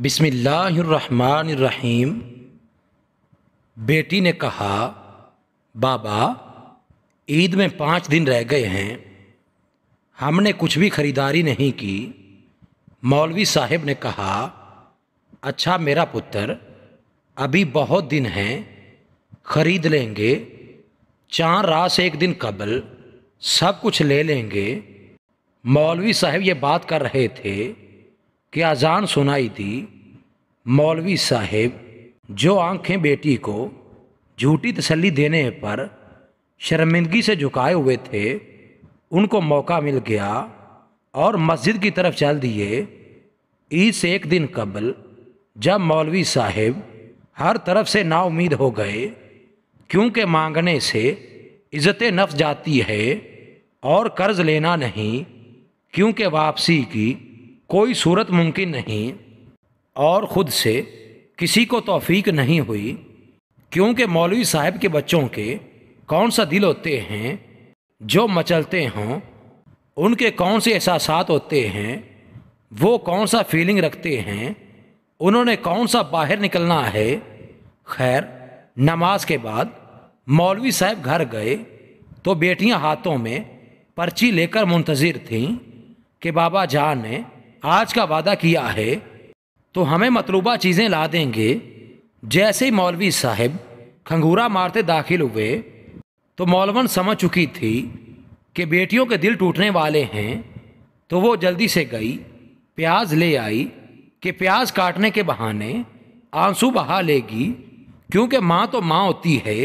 बिसमीम बेटी ने कहा बाबा ईद में पाँच दिन रह गए हैं हमने कुछ भी ख़रीदारी नहीं की मौलवी साहब ने कहा अच्छा मेरा पुत्र अभी बहुत दिन हैं ख़रीद लेंगे चार रात से एक दिन कबल सब कुछ ले लेंगे मौलवी साहब ये बात कर रहे थे कि अजान सुनाई थी मौलवी साहेब जो आंखें बेटी को झूठी तसल्ली देने पर शर्मिंदगी से झुकाए हुए थे उनको मौका मिल गया और मस्जिद की तरफ चल दिए ईद से एक दिन कबल जब मौलवी साहेब हर तरफ से नाउमीद हो गए क्योंकि मांगने से इज़्ज़त नफ जाती है और कर्ज़ लेना नहीं क्योंकि वापसी की कोई सूरत मुमकिन नहीं और ख़ुद से किसी को तौफीक नहीं हुई क्योंकि मौलवी साहब के बच्चों के कौन सा दिल होते हैं जो मचलते हों उनके कौन से एहसास होते हैं वो कौन सा फीलिंग रखते हैं उन्होंने कौन सा बाहर निकलना है खैर नमाज के बाद मौलवी साहब घर गए तो बेटियां हाथों में पर्ची लेकर मुंतज़िर थीं कि बाबा जान ने आज का वादा किया है तो हमें मतलूबा चीज़ें ला देंगे जैसे ही मौलवी साहब खंगूरा मारते दाखिल हुए तो मौलवन समझ चुकी थी कि बेटियों के दिल टूटने वाले हैं तो वो जल्दी से गई प्याज ले आई कि प्याज काटने के बहाने आंसू बहा लेगी क्योंकि माँ तो माँ होती है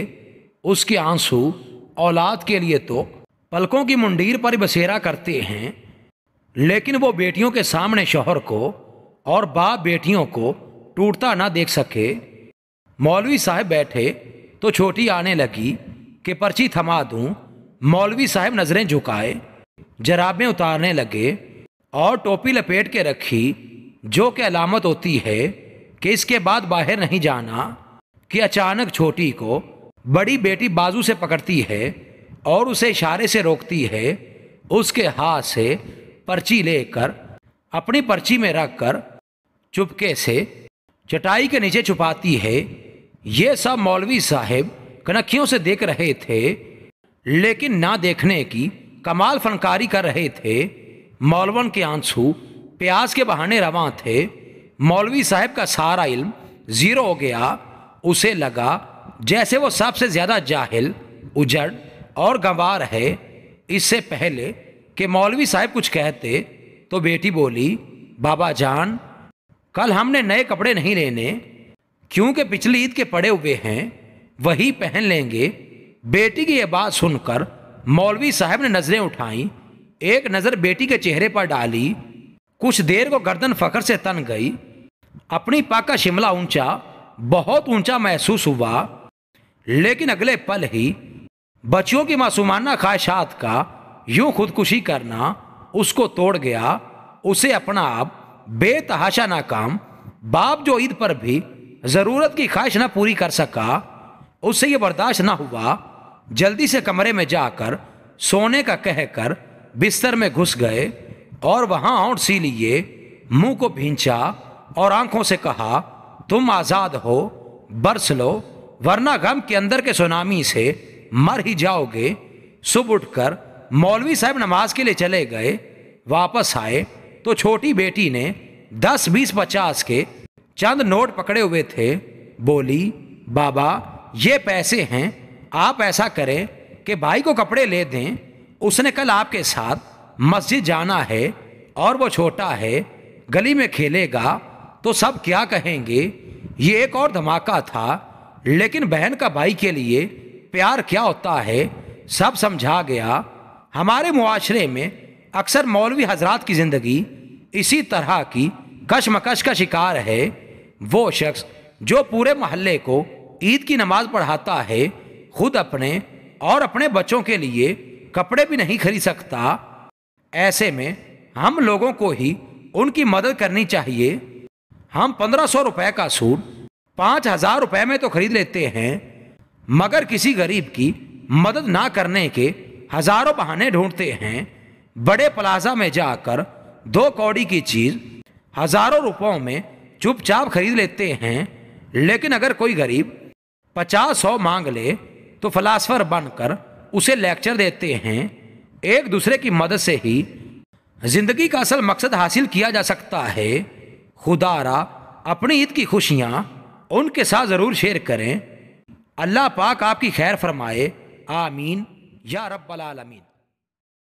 उसके आंसू औलाद के लिए तो पलकों की मुंडीर पर बसेरा करते हैं लेकिन वो बेटियों के सामने शोहर को और बाप बेटियों को टूटता ना देख सके मौलवी साहब बैठे तो छोटी आने लगी कि पर्ची थमा दूं मौलवी साहब नज़रें झुकाए जराबें उतारने लगे और टोपी लपेट के रखी जो कि अलामत होती है कि इसके बाद बाहर नहीं जाना कि अचानक छोटी को बड़ी बेटी बाजू से पकड़ती है और उसे इशारे से रोकती है उसके हाथ से पर्ची लेकर अपनी पर्ची में रख कर चुपके से चटाई के नीचे छुपाती है ये सब मौलवी साहब कनखियों से देख रहे थे लेकिन ना देखने की कमाल फनकारी कर रहे थे मौलवन के आंसू प्यास के बहाने रवा थे मौलवी साहब का सारा इल्म ज़ीरो हो गया उसे लगा जैसे वो सबसे ज़्यादा जाहिल उजड़ और गंवार है इससे पहले कि मौलवी साहब कुछ कहते तो बेटी बोली बाबा जान कल हमने नए कपड़े नहीं लेने क्योंकि पिछली ईद के पड़े हुए हैं वही पहन लेंगे बेटी की यह बात सुनकर मौलवी साहब ने नज़रें उठाई एक नज़र बेटी के चेहरे पर डाली कुछ देर को गर्दन फ़खर से तन गई अपनी पाका शिमला ऊंचा बहुत ऊंचा महसूस हुआ लेकिन अगले पल ही बच्चियों की मासूमाना ख्वाहिशात का यूं खुदकुशी करना उसको तोड़ गया उसे अपना आप बेतहाशा नाकाम बाप जो ईद पर भी ज़रूरत की ख्वाहिश ना पूरी कर सका उससे ये बर्दाश्त ना हुआ जल्दी से कमरे में जाकर सोने का कहकर बिस्तर में घुस गए और वहाँ औंट सी लिए मुंह को भींचा और आंखों से कहा तुम आज़ाद हो बरस लो वरना गम के अंदर के सुनामी से मर ही जाओगे सुबह उठकर मौलवी साहब नमाज के लिए चले गए वापस आए तो छोटी बेटी ने दस बीस पचास के चंद नोट पकड़े हुए थे बोली बाबा ये पैसे हैं आप ऐसा करें कि भाई को कपड़े ले दें उसने कल आपके साथ मस्जिद जाना है और वो छोटा है गली में खेलेगा तो सब क्या कहेंगे ये एक और धमाका था लेकिन बहन का भाई के लिए प्यार क्या होता है सब समझा गया हमारे मुआरे में अक्सर मौलवी हजरात की ज़िंदगी इसी तरह की कशमकश का शिकार है वो शख्स जो पूरे महल्ले को ईद की नमाज़ पढ़ाता है खुद अपने और अपने बच्चों के लिए कपड़े भी नहीं खरीद सकता ऐसे में हम लोगों को ही उनकी मदद करनी चाहिए हम पंद्रह सौ रुपये का सूट पाँच हज़ार रुपये में तो खरीद लेते हैं मगर किसी गरीब की मदद ना करने के हजारों बहाने ढूंढते हैं बड़े प्लाजा में जाकर दो कौड़ी की चीज़ हजारों रुपयों में चुपचाप खरीद लेते हैं लेकिन अगर कोई गरीब पचास सौ मांग ले तो फलासफर बनकर उसे लेक्चर देते हैं एक दूसरे की मदद से ही जिंदगी का असल मकसद हासिल किया जा सकता है खुदारा अपनी ईद की खुशियाँ उनके साथ ज़रूर शेयर करें अल्लाह पाक आपकी खैर फरमाए आमीन يا رب العالمين